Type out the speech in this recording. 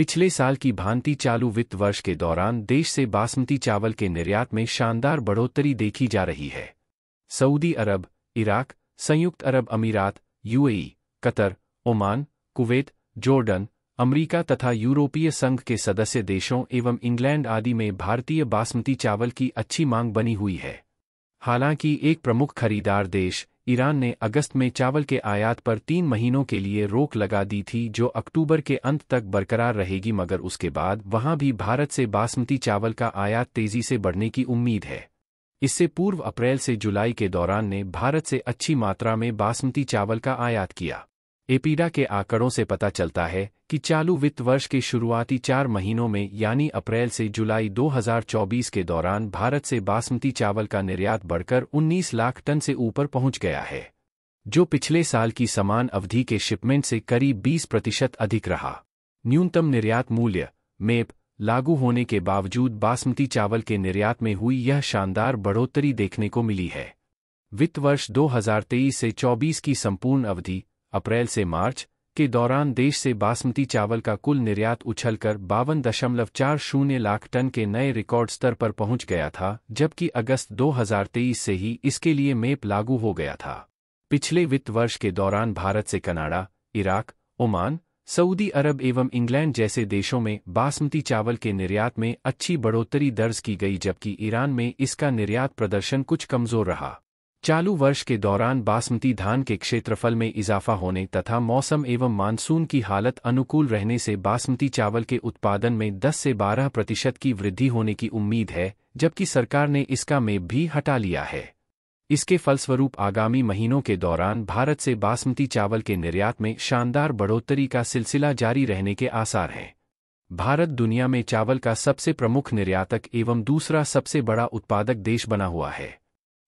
पिछले साल की भांति चालू वित्त वर्ष के दौरान देश से बासमती चावल के निर्यात में शानदार बढ़ोतरी देखी जा रही है सऊदी अरब इराक संयुक्त अरब अमीरात UAE Qatar Oman Kuwait Jordan America तथा यूरोपीय संघ के सदस्य देशों एवं इंग्लैंड आदि में भारतीय बासमती चावल की अच्छी मांग बनी हुई है हालांकि एक प्रमुख खरीदार देश ईरान ने अगस्त में चावल के आयात पर तीन महीनों के लिए रोक लगा दी थी जो अक्टूबर के अंत तक बरकरार रहेगी मगर उसके बाद वहां भी भारत से बासमती चावल का आयात तेजी से बढ़ने की उम्मीद है इससे पूर्व अप्रैल से जुलाई के दौरान ने भारत से अच्छी मात्रा में बासमती चावल का आयात किया एपीडा के आंकड़ों से पता चलता है कि चालू वित्त वर्ष के शुरुआती चार महीनों में यानी अप्रैल से जुलाई 2024 के दौरान भारत से बासमती चावल का निर्यात बढ़कर 19 लाख टन से ऊपर पहुंच गया है जो पिछले साल की समान अवधि के शिपमेंट से करीब 20 प्रतिशत अधिक रहा न्यूनतम निर्यात मूल्य मेप लागू होने के बावजूद बासमती चावल के निर्यात में हुई यह शानदार बढ़ोतरी देखने को मिली है वित्त वर्ष 2023 से 24 की संपूर्ण अवधि अप्रैल से मार्च के दौरान देश से बासमती चावल का कुल निर्यात उछलकर बावन दशमलव चार शून्य लाख टन के नए रिकॉर्ड स्तर पर पहुंच गया था जबकि अगस्त 2023 से ही इसके लिए मेप लागू हो गया था पिछले वित्त वर्ष के दौरान भारत से Canada Iraq Oman Saudi Arab एवं इंग्लैंड जैसे देशों में बासमती चावल के निर्यात में अच्छी बढ़ोतरी दर्ज की गई जबकि ईरान में इसका निर्यात प्रदर्शन कुछ कमजोर रहा चालू वर्ष के दौरान बासमती धान के क्षेत्रफल में इजाफा होने तथा मौसम एवं मानसून की हालत अनुकूल रहने से बासमती चावल के उत्पादन में 10 से 12 प्रतिशत की वृद्धि होने की उम्मीद है जबकि सरकार ने इसका मेप भी हटा लिया है इसके फलस्वरूप आगामी महीनों के दौरान भारत से बासमती चावल के निर्यात में शानदार बढ़ोतरी का सिलसिला जारी रहने के आसार हैं भारत दुनिया में चावल का सबसे प्रमुख निर्यातक एवं दूसरा सबसे बड़ा उत्पादक देश बना हुआ है